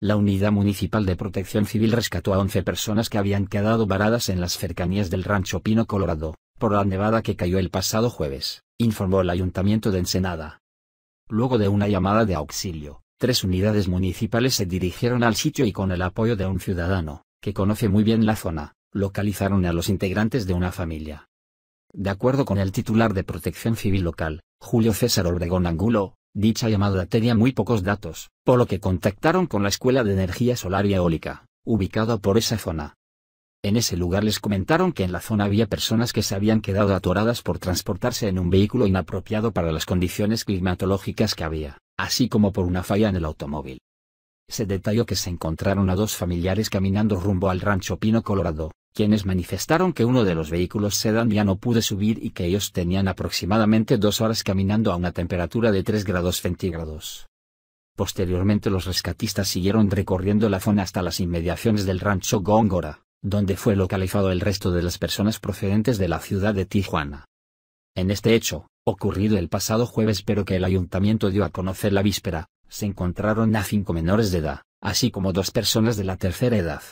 La Unidad Municipal de Protección Civil rescató a 11 personas que habían quedado varadas en las cercanías del Rancho Pino Colorado, por la nevada que cayó el pasado jueves, informó el Ayuntamiento de Ensenada. Luego de una llamada de auxilio, tres unidades municipales se dirigieron al sitio y con el apoyo de un ciudadano, que conoce muy bien la zona, localizaron a los integrantes de una familia. De acuerdo con el titular de Protección Civil local, Julio César Obregón Angulo, Dicha llamada tenía muy pocos datos, por lo que contactaron con la Escuela de Energía Solar y Eólica, ubicada por esa zona. En ese lugar les comentaron que en la zona había personas que se habían quedado atoradas por transportarse en un vehículo inapropiado para las condiciones climatológicas que había, así como por una falla en el automóvil. Se detalló que se encontraron a dos familiares caminando rumbo al rancho Pino Colorado, quienes manifestaron que uno de los vehículos sedán ya no pudo subir y que ellos tenían aproximadamente dos horas caminando a una temperatura de 3 grados centígrados. Posteriormente los rescatistas siguieron recorriendo la zona hasta las inmediaciones del rancho Góngora, donde fue localizado el resto de las personas procedentes de la ciudad de Tijuana. En este hecho, ocurrido el pasado jueves pero que el ayuntamiento dio a conocer la víspera, se encontraron a cinco menores de edad, así como dos personas de la tercera edad.